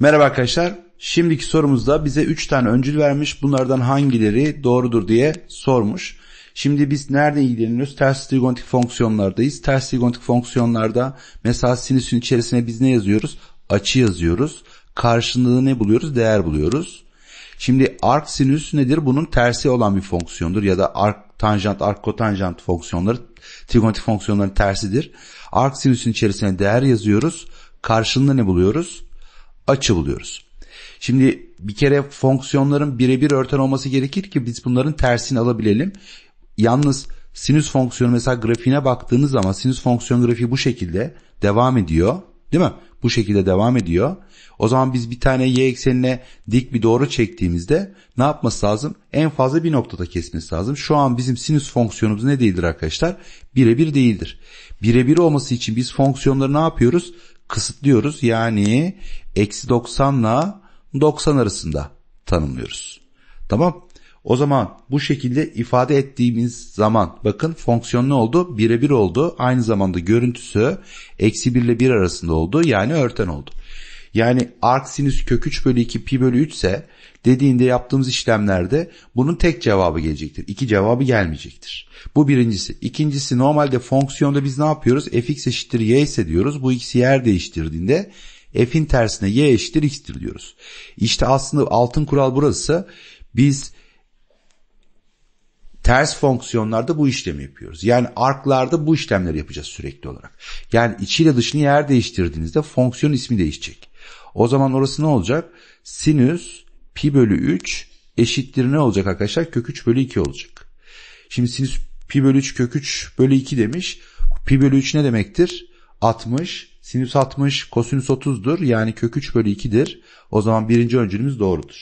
Merhaba arkadaşlar. Şimdiki sorumuzda bize 3 tane öncül vermiş. Bunlardan hangileri doğrudur diye sormuş. Şimdi biz nerede ilgileniyoruz? Ters trigonometrik fonksiyonlardayız. Ters trigonometrik fonksiyonlarda mesela sinüsün içerisine biz ne yazıyoruz? Açı yazıyoruz. Karşılığında ne buluyoruz? Değer buluyoruz. Şimdi arc sinüs nedir? Bunun tersi olan bir fonksiyondur ya da arc tanjant, arc kotanjant fonksiyonları trigonometrik fonksiyonların tersidir. Arc sinüsün içerisine değer yazıyoruz. Karşılığında ne buluyoruz? açı buluyoruz. Şimdi bir kere fonksiyonların birebir örten olması gerekir ki biz bunların tersini alabilelim. Yalnız sinüs fonksiyonu mesela grafiğine baktığınız zaman sinüs fonksiyon grafiği bu şekilde devam ediyor. Değil mi? Bu şekilde devam ediyor. O zaman biz bir tane y eksenine dik bir doğru çektiğimizde ne yapması lazım? En fazla bir noktada kesmesi lazım. Şu an bizim sinüs fonksiyonumuz ne değildir arkadaşlar? Birebir değildir. Birebir olması için biz fonksiyonları ne yapıyoruz? Kısıtlıyoruz. Yani eksi 90 ile 90 arasında tanımlıyoruz. Tamam. O zaman bu şekilde ifade ettiğimiz zaman bakın fonksiyon ne oldu? Birebir oldu. Aynı zamanda görüntüsü eksi 1 ile 1 arasında oldu. Yani örten oldu. Yani arc sinüs kök 3 bölü 2 pi bölü 3 ise dediğinde yaptığımız işlemlerde bunun tek cevabı gelecektir. İki cevabı gelmeyecektir. Bu birincisi. İkincisi normalde fonksiyonda biz ne yapıyoruz? fx eşittir y ise diyoruz. Bu ikisi yer değiştirdiğinde F'in tersine y eşittir x'tir diyoruz. İşte aslında altın kural burası. Biz ters fonksiyonlarda bu işlemi yapıyoruz. Yani arklarda bu işlemleri yapacağız sürekli olarak. Yani içiyle dışını yer değiştirdiğinizde fonksiyon ismi değişecek. O zaman orası ne olacak? Sinüs pi bölü 3 eşittir ne olacak arkadaşlar? Kök 3 bölü 2 olacak. Şimdi sinüs pi bölü 3 kök 3 bölü 2 demiş. Pi bölü 3 ne demektir? 60. Sinüs 60 kosinüs 30'dur. Yani kök 3 bölü 2'dir. O zaman birinci öncülümüz doğrudur.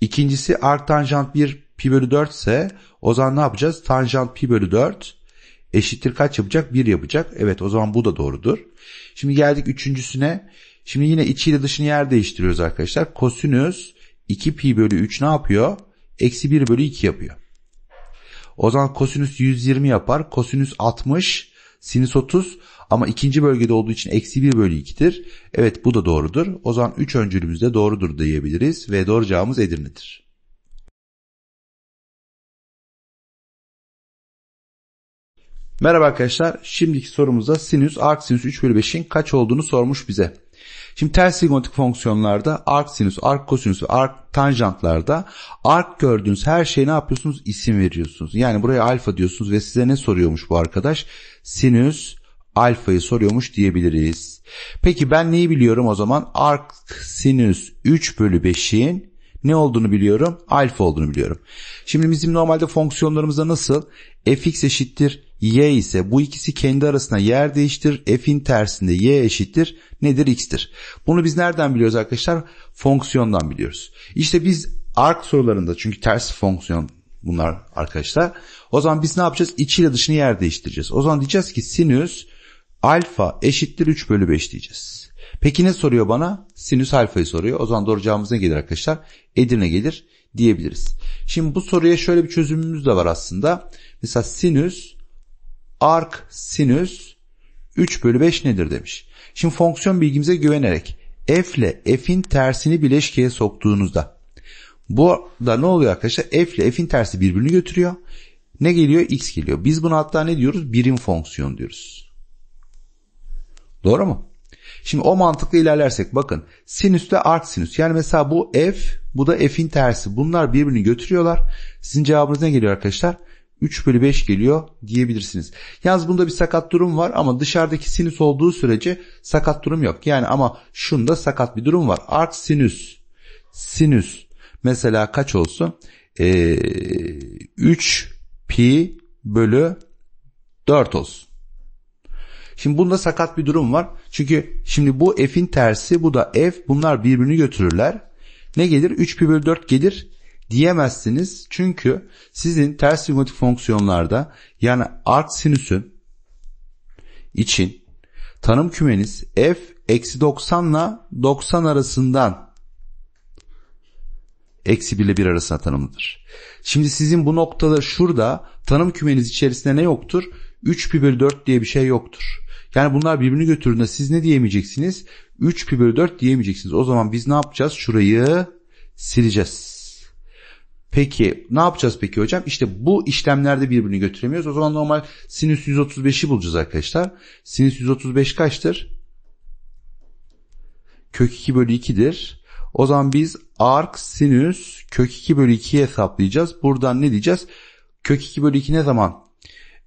İkincisi arc tanjant 1 pi bölü 4 ise o zaman ne yapacağız? Tanjant pi bölü 4 eşittir kaç yapacak? 1 yapacak. Evet o zaman bu da doğrudur. Şimdi geldik üçüncüsüne. Şimdi yine içiyle dışını yer değiştiriyoruz arkadaşlar. Kosinüs 2 pi bölü 3 ne yapıyor? Eksi 1 bölü 2 yapıyor. O zaman kosinüs 120 yapar. Kosinüs 60 Sinüs 30 ama ikinci bölgede olduğu için eksi 1 bölü 2'dir. Evet bu da doğrudur. O zaman 3 öncülümüz de doğrudur diyebiliriz ve doğru cevabımız Edirne'dir. Merhaba arkadaşlar. Şimdiki sorumuzda sinüs arksinüs 3 bölü 5'in kaç olduğunu sormuş bize. Şimdi ters trigonometrik fonksiyonlarda arc sinüs, arc kosinüs ve arc tanjantlarda arc gördüğünüz her şeye ne yapıyorsunuz? İsim veriyorsunuz. Yani buraya alfa diyorsunuz ve size ne soruyormuş bu arkadaş? sinüs alfayı soruyormuş diyebiliriz. Peki ben neyi biliyorum o zaman? Ark sinüs 3 bölü 5'in ne olduğunu biliyorum? Alfa olduğunu biliyorum. Şimdi bizim normalde fonksiyonlarımızda nasıl? fx eşittir y ise bu ikisi kendi arasında yer değiştir. f'in tersinde y eşittir nedir? x'tir. Bunu biz nereden biliyoruz arkadaşlar? Fonksiyondan biliyoruz. İşte biz ark sorularında çünkü ters fonksiyon bunlar arkadaşlar. O zaman biz ne yapacağız? İçiyle dışını yer değiştireceğiz. O zaman diyeceğiz ki sinüs alfa eşittir 3 bölü 5 diyeceğiz. Peki ne soruyor bana? Sinüs alfayı soruyor. O zaman doğru cevabımız ne gelir arkadaşlar? Edirne gelir diyebiliriz. Şimdi bu soruya şöyle bir çözümümüz de var aslında. Mesela sinüs arc sinüs 3 bölü 5 nedir demiş. Şimdi fonksiyon bilgimize güvenerek f ile f'in tersini bileşkeye soktuğunuzda bu da ne oluyor arkadaşlar? F ile F'in tersi birbirini götürüyor. Ne geliyor? X geliyor. Biz buna hatta ne diyoruz? Birim fonksiyon diyoruz. Doğru mu? Şimdi o mantıkla ilerlersek bakın sinüsle art sinüs. Yani mesela bu F bu da F'in tersi. Bunlar birbirini götürüyorlar. Sizin cevabınız ne geliyor arkadaşlar? 3 bölü 5 geliyor diyebilirsiniz. Yalnız bunda bir sakat durum var ama dışarıdaki sinüs olduğu sürece sakat durum yok. Yani ama şunda sakat bir durum var. Art sinüs, sinüs Mesela kaç olsun? E, ee, 3 pi bölü 4 olsun. Şimdi bunda sakat bir durum var. Çünkü şimdi bu f'in tersi bu da f bunlar birbirini götürürler. Ne gelir? 3 pi bölü 4 gelir diyemezsiniz. Çünkü sizin ters sigmatik fonksiyonlarda yani arc sinüsün için tanım kümeniz f eksi 90 ile 90 arasından eksi 1 ile 1 arasında tanımlıdır. Şimdi sizin bu noktada şurada tanım kümeniz içerisinde ne yoktur? 3 pi bölü 4 diye bir şey yoktur. Yani bunlar birbirini götürdüğünde siz ne diyemeyeceksiniz? 3 pi bölü 4 diyemeyeceksiniz. O zaman biz ne yapacağız? Şurayı sileceğiz. Peki ne yapacağız peki hocam? İşte bu işlemlerde birbirini götüremiyoruz. O zaman normal sinüs 135'i bulacağız arkadaşlar. Sinüs 135 kaçtır? Kök 2 bölü 2'dir. O zaman biz arc sinüs kök 2 bölü 2'yi hesaplayacağız. Buradan ne diyeceğiz? Kök 2 bölü 2 ne zaman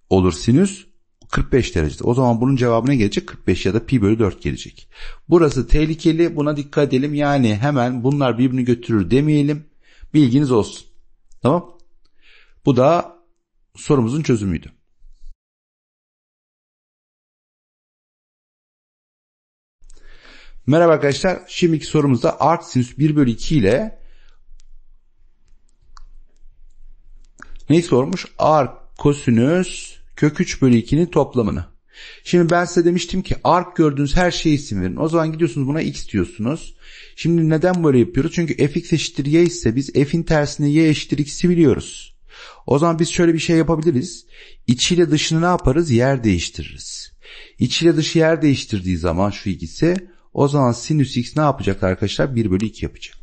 olur sinüs? 45 derecede. O zaman bunun cevabı ne gelecek? 45 ya da pi bölü 4 gelecek. Burası tehlikeli. Buna dikkat edelim. Yani hemen bunlar birbirini götürür demeyelim. Bilginiz olsun. Tamam. Bu da sorumuzun çözümüydü. Merhaba arkadaşlar. Şimdiki sorumuzda art sinüs 1 bölü 2 ile neyi sormuş? R kosinüs kök 3 bölü 2'nin toplamını. Şimdi ben size demiştim ki arc gördüğünüz her şeye isim verin. O zaman gidiyorsunuz buna x diyorsunuz. Şimdi neden böyle yapıyoruz? Çünkü fx eşittir y ise biz f'in tersini y eşittir x'i biliyoruz. O zaman biz şöyle bir şey yapabiliriz. İçiyle dışını ne yaparız? Yer değiştiririz. İçiyle dışı yer değiştirdiği zaman şu ikisi o zaman sinüs x ne yapacak arkadaşlar? 1 bölü 2 yapacak.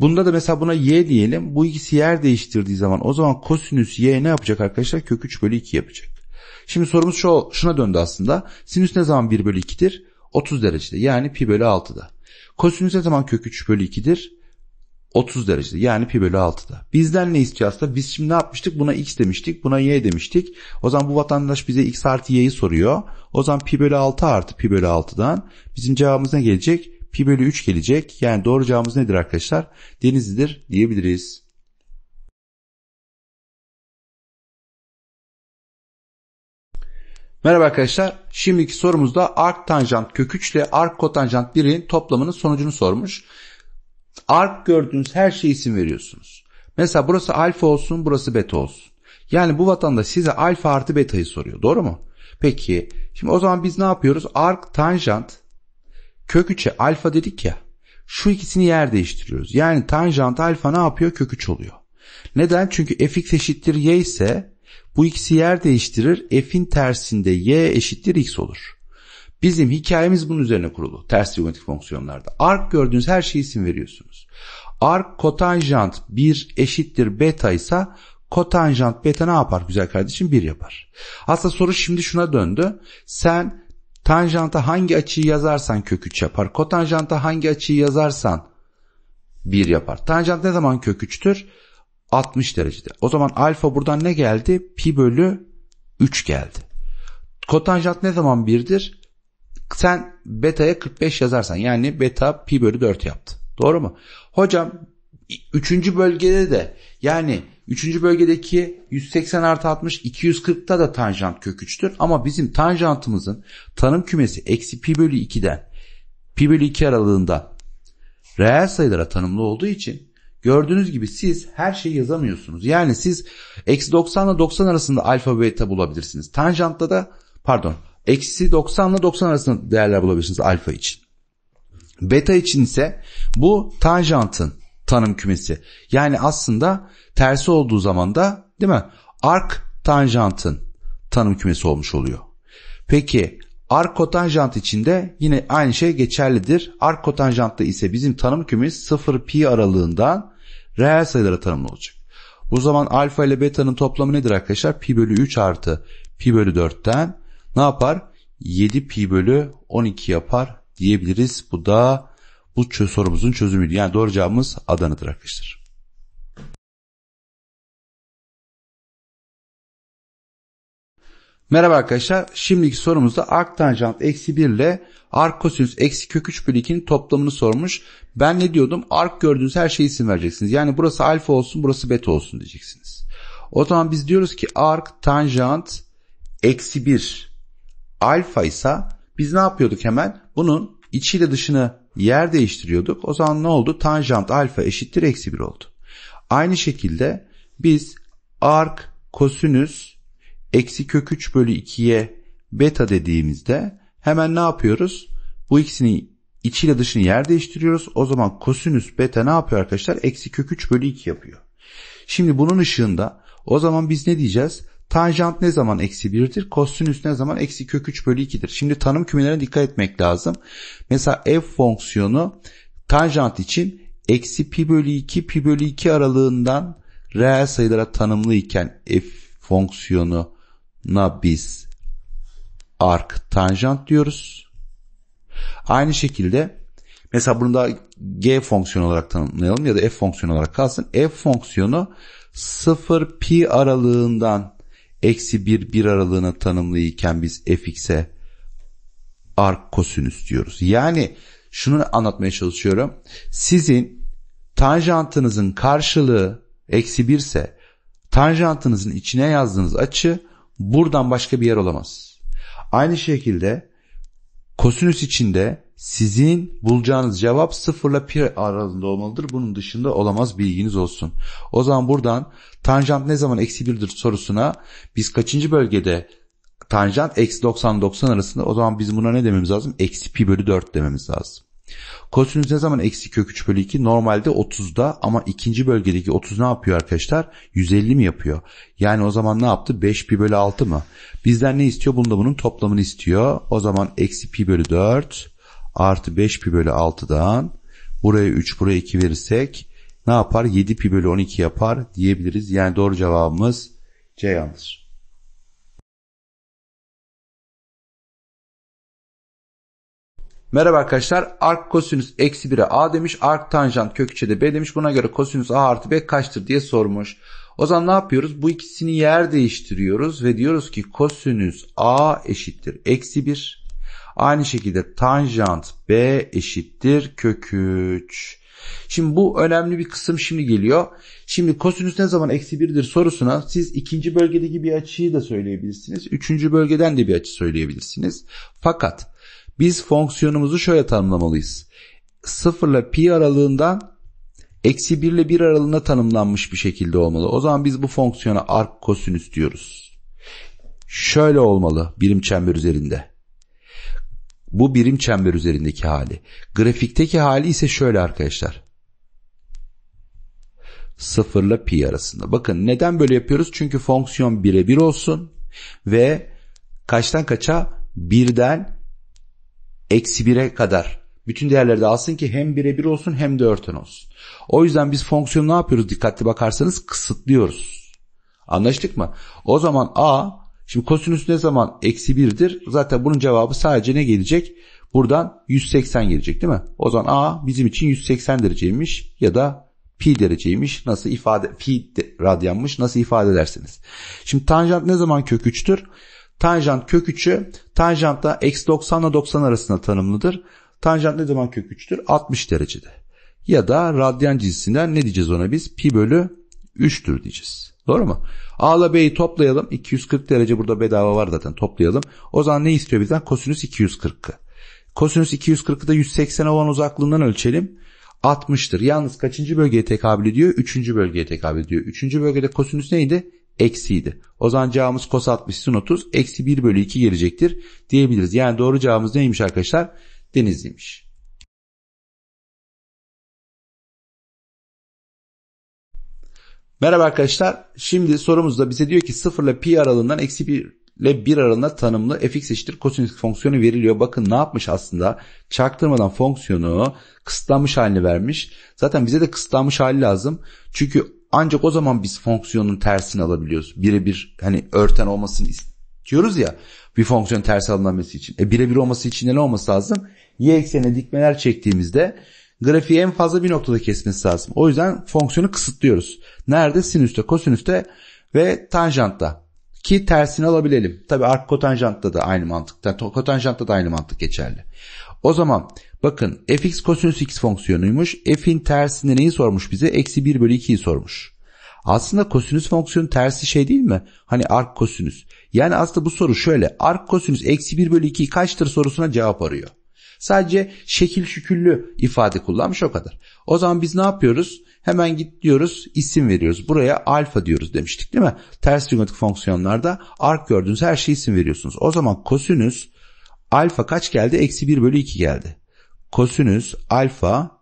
Bunda da mesela buna y diyelim. Bu ikisi yer değiştirdiği zaman o zaman kosinüs y ne yapacak arkadaşlar? Kök 3 bölü 2 yapacak. Şimdi sorumuz şu, şuna döndü aslında. Sinüs ne zaman 1 bölü 2'dir? 30 derecede yani pi bölü 6'da. Kosinüs ne zaman kök 3 bölü 2'dir? 30 derecede yani pi bölü 6'da. Bizden ne istiyorsa biz şimdi ne yapmıştık? Buna x demiştik, buna y demiştik. O zaman bu vatandaş bize x artı y'yi soruyor. O zaman pi bölü 6 artı pi bölü 6'dan bizim cevabımız ne gelecek? Pi bölü 3 gelecek. Yani doğru cevabımız nedir arkadaşlar? Denizlidir diyebiliriz. Merhaba arkadaşlar. Şimdiki sorumuzda arc tanjant kök 3 ile arc kotanjant 1'in toplamının sonucunu sormuş ark gördüğünüz her şeye isim veriyorsunuz. Mesela burası alfa olsun burası beta olsun. Yani bu vatandaş size alfa artı beta'yı soruyor doğru mu? Peki şimdi o zaman biz ne yapıyoruz? Ark tanjant kök 3'e alfa dedik ya. Şu ikisini yer değiştiriyoruz. Yani tanjant alfa ne yapıyor? Kök 3 oluyor. Neden? Çünkü fx eşittir y ise bu ikisi yer değiştirir. F'in tersinde y eşittir x olur. Bizim hikayemiz bunun üzerine kurulu. Ters trigonometrik fonksiyonlarda. Ark gördüğünüz her şeyi isim veriyorsunuz. Ark kotanjant 1 eşittir beta ise kotanjant beta ne yapar güzel kardeşim? 1 yapar. Aslında soru şimdi şuna döndü. Sen tanjanta hangi açıyı yazarsan kök 3 yapar. Kotanjanta hangi açıyı yazarsan 1 yapar. Tanjant ne zaman kök 3'tür? 60 derecede. O zaman alfa buradan ne geldi? Pi bölü 3 geldi. Kotanjant ne zaman 1'dir? Sen beta'ya 45 yazarsan yani beta pi bölü 4 yaptı. Doğru mu? Hocam 3. bölgede de yani 3. bölgedeki 180 artı 60 240'ta da tanjant köküçtür. Ama bizim tanjantımızın tanım kümesi eksi pi bölü 2'den pi bölü 2 aralığında reel sayılara tanımlı olduğu için gördüğünüz gibi siz her şeyi yazamıyorsunuz. Yani siz eksi 90 ile 90 arasında alfa ve beta bulabilirsiniz. Tanjantta da pardon eksi 90 ile 90 arasında değerler bulabilirsiniz alfa için. Beta için ise bu tanjantın tanım kümesi. Yani aslında tersi olduğu zaman da değil mi? Ark tanjantın tanım kümesi olmuş oluyor. Peki ark kotanjant içinde yine aynı şey geçerlidir. Ark kotanjantta ise bizim tanım kümesi 0 pi aralığından reel sayılara tanımlı olacak. Bu zaman alfa ile beta'nın toplamı nedir arkadaşlar? Pi bölü 3 artı pi bölü 4'ten ne yapar? 7 pi bölü 12 yapar diyebiliriz. Bu da bu sorumuzun çözümüydü. Yani doğru cevabımız Adana'dır arkadaşlar. Merhaba arkadaşlar. Şimdiki sorumuzda arktanjant eksi 1 ile ark kosinüs eksi kök 3 bölü 2'nin toplamını sormuş. Ben ne diyordum? Ark gördüğünüz her şeye isim vereceksiniz. Yani burası alfa olsun burası beta olsun diyeceksiniz. O zaman biz diyoruz ki ark tanjant eksi 1 Alfa ise biz ne yapıyorduk hemen? Bunun içiyle dışını yer değiştiriyorduk. O zaman ne oldu? Tanjant alfa eşittir eksi 1 oldu. Aynı şekilde biz ark kosinüs eksi kök 3 bölü 2'ye beta dediğimizde hemen ne yapıyoruz? Bu ikisinin içiyle dışını yer değiştiriyoruz. O zaman kosinüs beta ne yapıyor arkadaşlar? Eksi kök 3 bölü 2 yapıyor. Şimdi bunun ışığında o zaman biz ne diyeceğiz? Tanjant ne zaman eksi 1'dir? Kosinüs ne zaman eksi kök 3 bölü 2'dir? Şimdi tanım kümelerine dikkat etmek lazım. Mesela f fonksiyonu tanjant için eksi pi bölü 2 pi bölü 2 aralığından reel sayılara tanımlı iken f fonksiyonuna biz ark tanjant diyoruz. Aynı şekilde mesela bunu da g fonksiyonu olarak tanımlayalım ya da f fonksiyonu olarak kalsın. f fonksiyonu 0 pi aralığından eksi 1 1 aralığına tanımlıyken biz fx'e arc kosinüs diyoruz. Yani şunu anlatmaya çalışıyorum. Sizin tanjantınızın karşılığı eksi 1 ise tanjantınızın içine yazdığınız açı buradan başka bir yer olamaz. Aynı şekilde Kosinüs içinde sizin bulacağınız cevap sıfırla pi aralığında olmalıdır. Bunun dışında olamaz bilginiz olsun. O zaman buradan tanjant ne zaman eksi birdir sorusuna biz kaçıncı bölgede tanjant eksi 90 90 arasında o zaman bizim buna ne dememiz lazım? Eksi pi bölü 4 dememiz lazım. Kosinüs ne zaman eksi kök 3 bölü 2? Normalde 30'da ama ikinci bölgedeki 30 ne yapıyor arkadaşlar? 150 mi yapıyor? Yani o zaman ne yaptı? 5 pi bölü 6 mı? Bizden ne istiyor? bunda bunun toplamını istiyor. O zaman eksi pi bölü 4 artı 5 pi bölü 6'dan buraya 3 buraya 2 verirsek ne yapar? 7 pi bölü 12 yapar diyebiliriz. Yani doğru cevabımız C yanlış. Merhaba arkadaşlar. Ark kosinüs eksi 1'e a demiş. Ark tanjant kök 3'e de b demiş. Buna göre kosinüs a artı b kaçtır diye sormuş. O zaman ne yapıyoruz? Bu ikisini yer değiştiriyoruz ve diyoruz ki kosinüs a eşittir eksi 1. Aynı şekilde tanjant b eşittir kök 3. Şimdi bu önemli bir kısım şimdi geliyor. Şimdi kosinüs ne zaman eksi 1'dir sorusuna siz ikinci bölgedeki bir açıyı da söyleyebilirsiniz. Üçüncü bölgeden de bir açı söyleyebilirsiniz. Fakat biz fonksiyonumuzu şöyle tanımlamalıyız. 0 ile pi aralığından eksi 1 ile 1 aralığına tanımlanmış bir şekilde olmalı. O zaman biz bu fonksiyona arc kosinüs diyoruz. Şöyle olmalı birim çember üzerinde. Bu birim çember üzerindeki hali. Grafikteki hali ise şöyle arkadaşlar. 0 ile pi arasında. Bakın neden böyle yapıyoruz? Çünkü fonksiyon birebir olsun ve kaçtan kaça? 1'den eksi 1'e kadar bütün değerleri de alsın ki hem bir olsun hem de örten olsun. O yüzden biz fonksiyonu ne yapıyoruz dikkatli bakarsanız kısıtlıyoruz. Anlaştık mı? O zaman a şimdi kosinüs ne zaman eksi 1'dir? Zaten bunun cevabı sadece ne gelecek? Buradan 180 gelecek değil mi? O zaman a bizim için 180 dereceymiş ya da pi dereceymiş nasıl ifade pi de, radyanmış nasıl ifade edersiniz. Şimdi tanjant ne zaman kök 3'tür? Tanjant kök 3'ü tanjant da eksi 90 ile 90 arasında tanımlıdır. Tanjant ne zaman kök 3'tür? 60 derecede. Ya da radyan cinsinden ne diyeceğiz ona biz? Pi bölü 3'tür diyeceğiz. Doğru mu? A ile B'yi toplayalım. 240 derece burada bedava var zaten toplayalım. O zaman ne istiyor bizden? Kosinüs 240'ı. Kosinüs 240'ı da 180 olan uzaklığından ölçelim. 60'tır. Yalnız kaçıncı bölgeye tekabül ediyor? 3. bölgeye tekabül ediyor. 3. bölgede kosinüs neydi? eksiydi. O zaman cevabımız cos 60 sin 30 eksi 1 bölü 2 gelecektir diyebiliriz. Yani doğru cevabımız neymiş arkadaşlar? Denizliymiş. Merhaba arkadaşlar. Şimdi sorumuzda bize diyor ki 0 ile pi aralığından eksi 1 ile 1 aralığında tanımlı fx eşittir kosinüs fonksiyonu veriliyor. Bakın ne yapmış aslında? Çaktırmadan fonksiyonu kısıtlanmış halini vermiş. Zaten bize de kısıtlanmış hali lazım. Çünkü ancak o zaman biz fonksiyonun tersini alabiliyoruz. Birebir hani örten olmasını istiyoruz ya bir fonksiyon ters alınabilmesi için. E birebir olması için ne olması lazım? Y eksenine dikmeler çektiğimizde grafiği en fazla bir noktada kesmesi lazım. O yüzden fonksiyonu kısıtlıyoruz. Nerede? Sinüste, kosinüste ve tanjantta ki tersini alabilelim. Tabi arkotanjantta da aynı mantık. Kotanjantta da aynı mantık geçerli. O zaman Bakın fx kosinüs x fonksiyonuymuş. F'in tersini neyi sormuş bize? Eksi 1 bölü 2'yi sormuş. Aslında kosinüs fonksiyonun tersi şey değil mi? Hani ark kosinüs. Yani aslında bu soru şöyle. Ark kosinüs eksi 1 bölü 2 kaçtır sorusuna cevap arıyor. Sadece şekil şüküllü ifade kullanmış o kadar. O zaman biz ne yapıyoruz? Hemen git diyoruz isim veriyoruz. Buraya alfa diyoruz demiştik değil mi? Ters trigonometrik fonksiyonlarda ark gördüğünüz her şeyi isim veriyorsunuz. O zaman kosinüs alfa kaç geldi? Eksi 1 bölü 2 geldi kosinüs alfa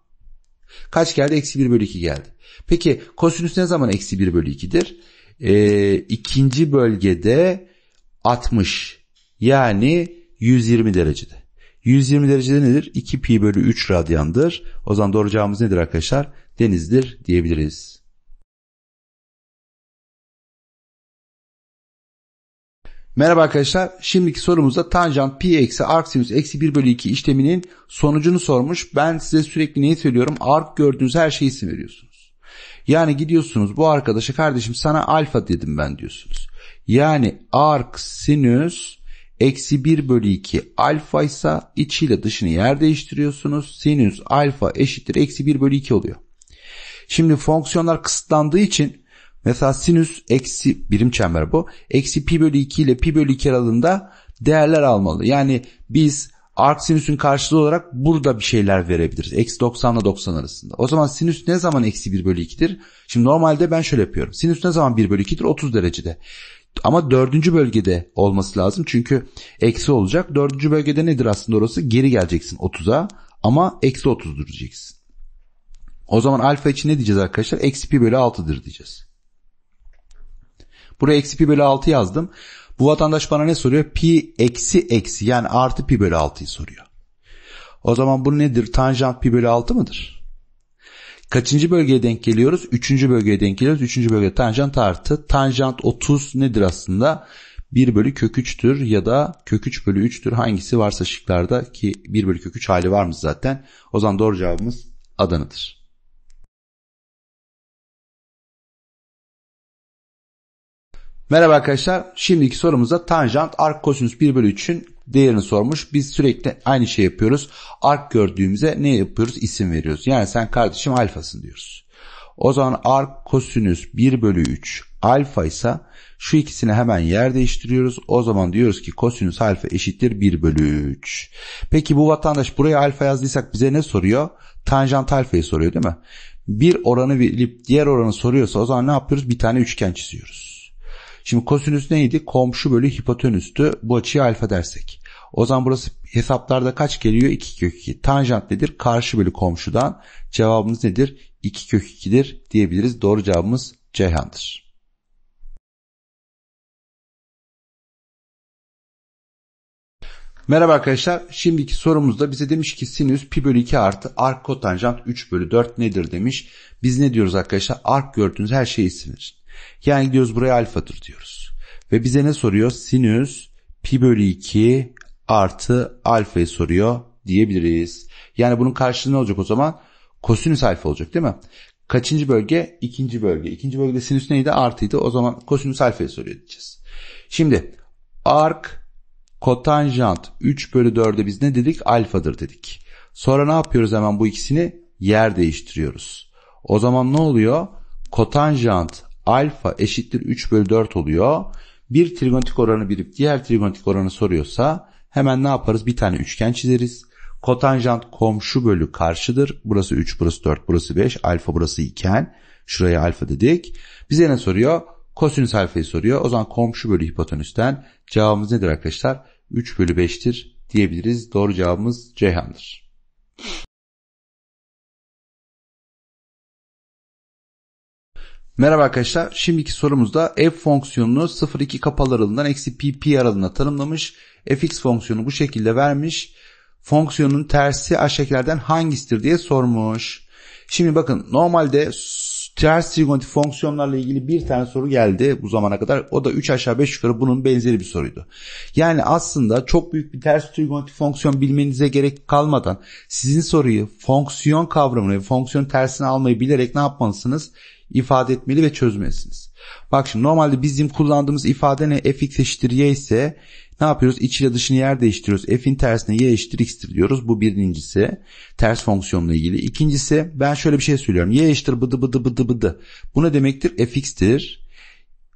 kaç geldi? Eksi 1 bölü 2 geldi. Peki kosinüs ne zaman eksi 1 bölü 2'dir? Ee, İkinci bölgede 60 yani 120 derecede. 120 derecede nedir? 2 pi bölü 3 radyandır. O zaman doğru cevabımız nedir arkadaşlar? Denizdir diyebiliriz. Merhaba arkadaşlar. Şimdiki sorumuzda tanjant pi eksi arc eksi 1 bölü 2 işleminin sonucunu sormuş. Ben size sürekli neyi söylüyorum? Ark gördüğünüz her şeyi isim veriyorsunuz. Yani gidiyorsunuz bu arkadaşa kardeşim sana alfa dedim ben diyorsunuz. Yani arc eksi 1 bölü 2 alfa ise içiyle dışını yer değiştiriyorsunuz. Sinüs alfa eşittir eksi 1 bölü 2 oluyor. Şimdi fonksiyonlar kısıtlandığı için Mesela sinüs eksi birim çember bu. Eksi pi bölü 2 ile pi bölü 2 aralığında değerler almalı. Yani biz arc sinüsün karşılığı olarak burada bir şeyler verebiliriz. Eksi 90 ile 90 arasında. O zaman sinüs ne zaman eksi 1 bölü 2'dir? Şimdi normalde ben şöyle yapıyorum. Sinüs ne zaman 1 bölü 2'dir? 30 derecede. Ama dördüncü bölgede olması lazım. Çünkü eksi olacak. Dördüncü bölgede nedir aslında orası? Geri geleceksin 30'a ama eksi 30 duracaksın. O zaman alfa için ne diyeceğiz arkadaşlar? Eksi pi bölü 6'dır diyeceğiz. Buraya eksi pi bölü 6 yazdım. Bu vatandaş bana ne soruyor? Pi eksi eksi yani artı pi bölü 6'yı soruyor. O zaman bu nedir? Tanjant pi bölü 6 mıdır? Kaçıncı bölgeye denk geliyoruz? Üçüncü bölgeye denk geliyoruz. Üçüncü bölge tanjant artı. Tanjant 30 nedir aslında? 1 bölü kök 3'tür ya da kök 3 bölü 3'tür. Hangisi varsa şıklarda ki 1 bölü kök 3 hali var mı zaten. O zaman doğru cevabımız Adana'dır. Merhaba arkadaşlar. Şimdiki sorumuzda tanjant arc kosinüs 1 bölü 3'ün değerini sormuş. Biz sürekli aynı şey yapıyoruz. Ark gördüğümüze ne yapıyoruz? İsim veriyoruz. Yani sen kardeşim alfasın diyoruz. O zaman arc kosinüs 1 bölü 3 alfa ise şu ikisini hemen yer değiştiriyoruz. O zaman diyoruz ki kosinüs alfa eşittir 1 bölü 3. Peki bu vatandaş buraya alfa yazdıysak bize ne soruyor? Tanjant alfayı soruyor değil mi? Bir oranı verip diğer oranı soruyorsa o zaman ne yapıyoruz? Bir tane üçgen çiziyoruz. Şimdi kosinüs neydi? Komşu bölü hipotenüstü. Bu açıya alfa dersek. O zaman burası hesaplarda kaç geliyor? 2 kök 2. Tanjant nedir? Karşı bölü komşudan. Cevabımız nedir? 2 kök 2'dir diyebiliriz. Doğru cevabımız Ceyhan'dır. Merhaba arkadaşlar. Şimdiki sorumuzda bize demiş ki sinüs pi bölü 2 artı arc kotanjant 3 bölü 4 nedir demiş. Biz ne diyoruz arkadaşlar? Arc gördüğünüz her şey sinir. Yani gidiyoruz buraya alfadır diyoruz. Ve bize ne soruyor? Sinüs pi bölü 2 artı alfayı soruyor diyebiliriz. Yani bunun karşılığı ne olacak o zaman? Kosinüs alfa olacak değil mi? Kaçıncı bölge? İkinci bölge. İkinci bölgede sinüs neydi? Artıydı. O zaman kosinüs alfayı soruyor diyeceğiz. Şimdi ark kotanjant 3 bölü 4'e biz ne dedik? Alfadır dedik. Sonra ne yapıyoruz hemen bu ikisini? Yer değiştiriyoruz. O zaman ne oluyor? Kotanjant alfa eşittir 3 bölü 4 oluyor. Bir trigonotik oranı bilip diğer trigonotik oranı soruyorsa hemen ne yaparız? Bir tane üçgen çizeriz. Kotanjant komşu bölü karşıdır. Burası 3, burası 4, burası 5. Alfa burası iken. Şuraya alfa dedik. Bize ne soruyor? Kosinüs alfayı soruyor. O zaman komşu bölü hipotenüsten cevabımız nedir arkadaşlar? 3 bölü 5'tir diyebiliriz. Doğru cevabımız Ceyhan'dır. Merhaba arkadaşlar. Şimdiki sorumuzda f fonksiyonunu 0,2 kapalı aralığından eksi pi pi aralığına tanımlamış. fx fonksiyonu bu şekilde vermiş. Fonksiyonun tersi aşağıdakilerden hangisidir diye sormuş. Şimdi bakın normalde ters trigonometrik fonksiyonlarla ilgili bir tane soru geldi bu zamana kadar. O da 3 aşağı 5 yukarı bunun benzeri bir soruydu. Yani aslında çok büyük bir ters trigonometrik fonksiyon bilmenize gerek kalmadan sizin soruyu fonksiyon kavramını ve fonksiyon tersini almayı bilerek ne yapmalısınız? ifade etmeli ve çözmelisiniz. Bak şimdi normalde bizim kullandığımız ifade ne? fx eşittir y ise ne yapıyoruz? İç ile dışını yer değiştiriyoruz. F'in tersine y eşittir x'tir diyoruz. Bu birincisi. Ters fonksiyonla ilgili. İkincisi ben şöyle bir şey söylüyorum. y eşittir bıdı bıdı bıdı bıdı. Bu ne demektir? fx'tir.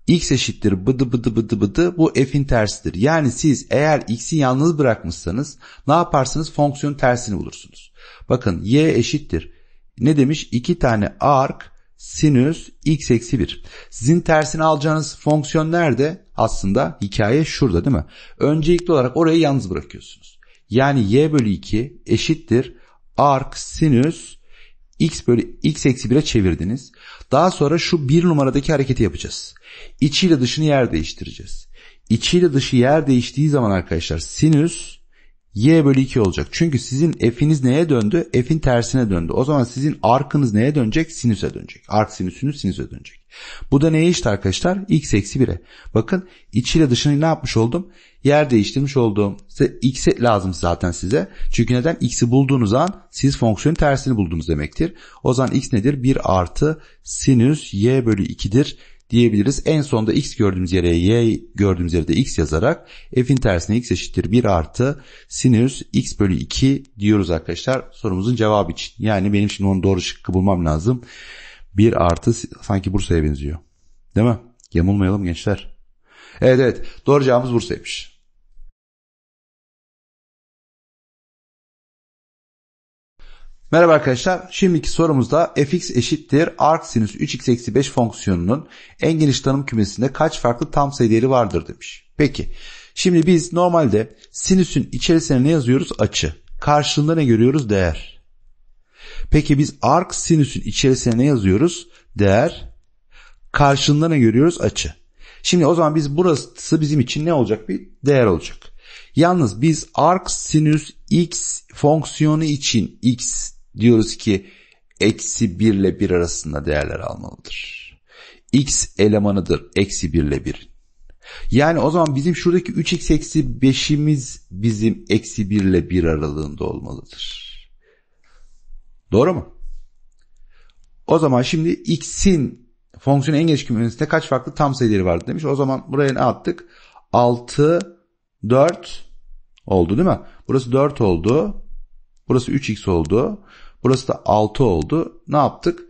x eşittir bıdı bıdı bıdı bıdı. Bu f'in tersidir. Yani siz eğer x'i yalnız bırakmışsanız ne yaparsınız? Fonksiyonun tersini bulursunuz. Bakın y eşittir. Ne demiş? 2 tane arc sinüs x eksi 1. Sizin tersini alacağınız fonksiyon nerede? Aslında hikaye şurada değil mi? Öncelikli olarak orayı yalnız bırakıyorsunuz. Yani y bölü 2 eşittir arc sinüs x bölü x eksi 1'e çevirdiniz. Daha sonra şu bir numaradaki hareketi yapacağız. İçiyle dışını yer değiştireceğiz. İçiyle dışı yer değiştiği zaman arkadaşlar sinüs y bölü 2 olacak. Çünkü sizin f'iniz neye döndü? F'in tersine döndü. O zaman sizin arkınız neye dönecek? Sinüse dönecek. Ark sinüsünüz sinüse dönecek. Bu da neye eşit arkadaşlar? x eksi 1'e. Bakın içiyle dışını ne yapmış oldum? Yer değiştirmiş oldum. Size x lazım zaten size. Çünkü neden? x'i bulduğunuz an siz fonksiyonun tersini buldunuz demektir. O zaman x nedir? 1 artı sinüs y bölü 2'dir diyebiliriz. En sonda x gördüğümüz yere y gördüğümüz yere de x yazarak f'in tersine x eşittir 1 artı sinüs x bölü 2 diyoruz arkadaşlar sorumuzun cevabı için. Yani benim şimdi onun doğru şıkkı bulmam lazım. 1 artı sanki Bursa'ya benziyor. Değil mi? Yamulmayalım gençler. Evet evet doğru cevabımız Bursa'ymış. Merhaba arkadaşlar. Şimdiki sorumuzda fx eşittir arc sinüs 3x eksi 5 fonksiyonunun en geniş tanım kümesinde kaç farklı tam sayı değeri vardır demiş. Peki şimdi biz normalde sinüsün içerisine ne yazıyoruz? Açı. Karşılığında ne görüyoruz? Değer. Peki biz arc sinüsün içerisine ne yazıyoruz? Değer. Karşılığında ne görüyoruz? Açı. Şimdi o zaman biz burası bizim için ne olacak? Bir değer olacak. Yalnız biz arc sinüs x fonksiyonu için x Diyoruz ki eksi 1 ile 1 arasında değerler almalıdır. X elemanıdır eksi 1 ile 1. Yani o zaman bizim şuradaki 3x eksi 5'imiz bizim eksi 1 ile 1 aralığında olmalıdır. Doğru mu? O zaman şimdi x'in fonksiyonu en geniş kümesinde kaç farklı tam sayıları vardı demiş. O zaman buraya ne attık? 6, 4 oldu değil mi? Burası 4 oldu. Burası 3x oldu. Burası da 6 oldu. Ne yaptık?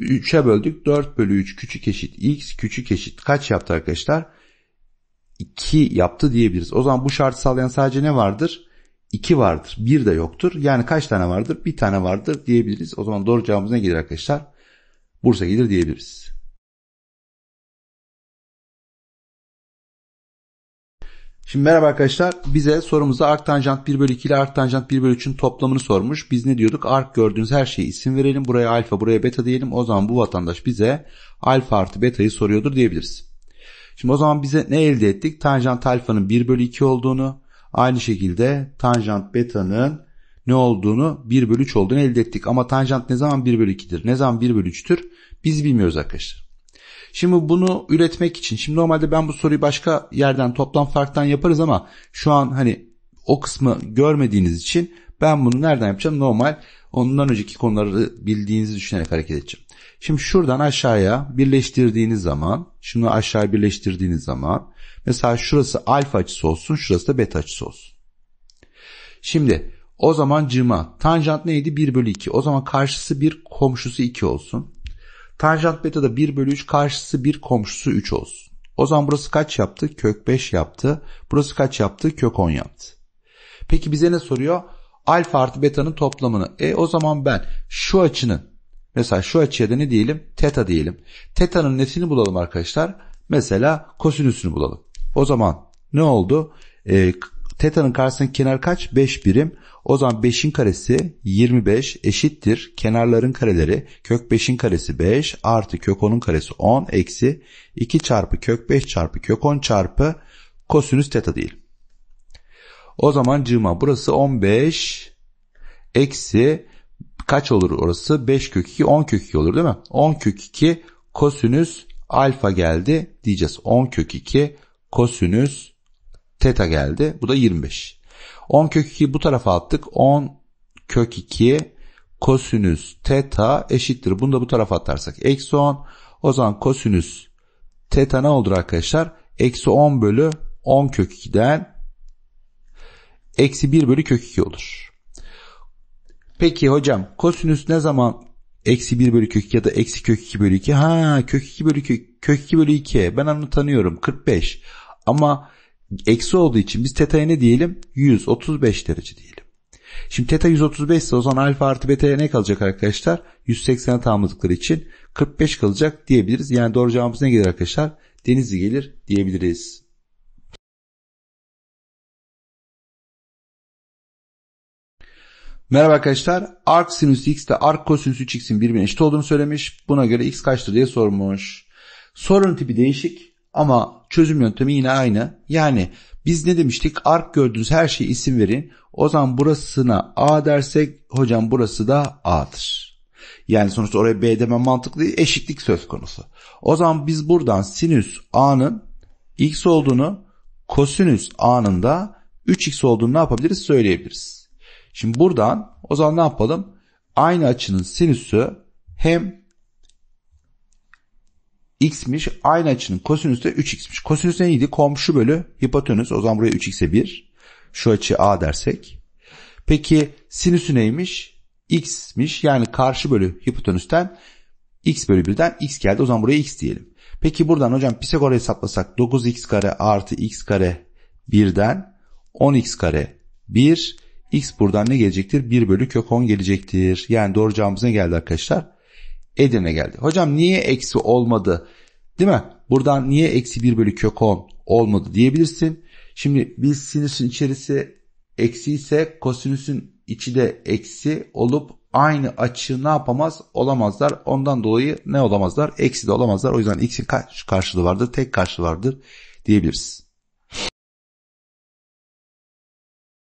3'e böldük. 4 bölü 3 küçük eşit x küçük eşit kaç yaptı arkadaşlar? 2 yaptı diyebiliriz. O zaman bu şartı sağlayan sadece ne vardır? 2 vardır. 1 de yoktur. Yani kaç tane vardır? 1 tane vardır diyebiliriz. O zaman doğru cevabımız ne gelir arkadaşlar? Bursa gelir diyebiliriz. Şimdi merhaba arkadaşlar. Bize sorumuzda arc tanjant 1 bölü 2 ile arc tanjant 1 bölü 3'ün toplamını sormuş. Biz ne diyorduk? Ark gördüğünüz her şeye isim verelim. Buraya alfa buraya beta diyelim. O zaman bu vatandaş bize alfa artı betayı soruyordur diyebiliriz. Şimdi o zaman bize ne elde ettik? Tanjant alfanın 1 bölü 2 olduğunu aynı şekilde tanjant betanın ne olduğunu 1 bölü 3 olduğunu elde ettik. Ama tanjant ne zaman 1 bölü 2'dir? Ne zaman 1 bölü 3'tür? Biz bilmiyoruz arkadaşlar. Şimdi bunu üretmek için şimdi normalde ben bu soruyu başka yerden toplam farktan yaparız ama şu an hani o kısmı görmediğiniz için ben bunu nereden yapacağım? Normal ondan önceki konuları bildiğinizi düşünerek hareket edeceğim. Şimdi şuradan aşağıya birleştirdiğiniz zaman, şunu aşağı birleştirdiğiniz zaman mesela şurası alfa açısı olsun, şurası da beta açısı olsun. Şimdi o zaman cıma. Tanjant neydi? 1 bölü 2. O zaman karşısı 1, komşusu 2 olsun. Tanjant beta da 1 bölü 3 karşısı 1 komşusu 3 olsun. O zaman burası kaç yaptı? Kök 5 yaptı. Burası kaç yaptı? Kök 10 yaptı. Peki bize ne soruyor? Alfa artı beta'nın toplamını. E o zaman ben şu açının mesela şu açıya da ne diyelim? Teta diyelim. Teta'nın nesini bulalım arkadaşlar? Mesela kosinüsünü bulalım. O zaman ne oldu? E, Teta'nın karşısındaki kenar kaç? 5 birim. O zaman 5'in karesi 25 eşittir. Kenarların kareleri kök 5'in karesi 5 artı kök 10'un karesi 10 eksi 2 çarpı kök 5 çarpı kök 10 çarpı kosinüs teta değil. O zaman cıma burası 15 eksi kaç olur orası? 5 kök 2 10 kök 2 olur değil mi? 10 kök 2 kosinüs alfa geldi diyeceğiz. 10 kök 2 kosinüs teta geldi. Bu da 25. 10 kök 2 bu tarafa attık. 10 kök 2 kosinüs teta eşittir. Bunu da bu tarafa atarsak. Eksi 10. O zaman kosinüs teta ne olur arkadaşlar? Eksi 10 bölü 10 kök 2'den eksi 1 bölü kök 2 olur. Peki hocam kosinüs ne zaman eksi 1 bölü kök 2 ya da eksi kök 2 bölü 2? Ha kök 2 bölü 2. kök 2 bölü 2 ben onu tanıyorum 45 ama eksi olduğu için biz teta'ya ne diyelim? 135 derece diyelim. Şimdi teta 135 ise o zaman alfa artı beta'ya ne kalacak arkadaşlar? 180'e tamamladıkları için 45 kalacak diyebiliriz. Yani doğru cevabımız ne gelir arkadaşlar? Denizli gelir diyebiliriz. Merhaba arkadaşlar. Arc sinüs x ile arc kosinüs 3x'in birbirine eşit olduğunu söylemiş. Buna göre x kaçtır diye sormuş. Sorun tipi değişik. Ama çözüm yöntemi yine aynı. Yani biz ne demiştik? Ark gördüğünüz her şeye isim verin. O zaman burasına A dersek hocam burası da A'dır. Yani sonuçta oraya B demem mantıklı değil. Eşitlik söz konusu. O zaman biz buradan sinüs A'nın X olduğunu kosinüs A'nın da 3X olduğunu ne yapabiliriz? Söyleyebiliriz. Şimdi buradan o zaman ne yapalım? Aynı açının sinüsü hem x'miş. Aynı açının kosinüsü de 3x'miş. Kosinüs neydi? Komşu bölü hipotenüs. O zaman buraya 3x'e 1. Şu açı a dersek. Peki sinüsü neymiş? x'miş. Yani karşı bölü hipotenüsten x bölü 1'den x geldi. O zaman buraya x diyelim. Peki buradan hocam Pisagor hesaplasak 9x kare artı x kare 1'den 10x kare 1. x buradan ne gelecektir? 1 bölü kök 10 gelecektir. Yani doğru cevabımız ne geldi arkadaşlar? Edirne geldi. Hocam niye eksi olmadı? Değil mi? Buradan niye eksi 1 bölü kök 10 olmadı diyebilirsin. Şimdi biz sinüsün içerisi eksi ise kosinüsün içi de eksi olup aynı açı ne yapamaz? Olamazlar. Ondan dolayı ne olamazlar? Eksi de olamazlar. O yüzden x'in kaç karşılığı vardır? Tek karşılığı vardır diyebiliriz.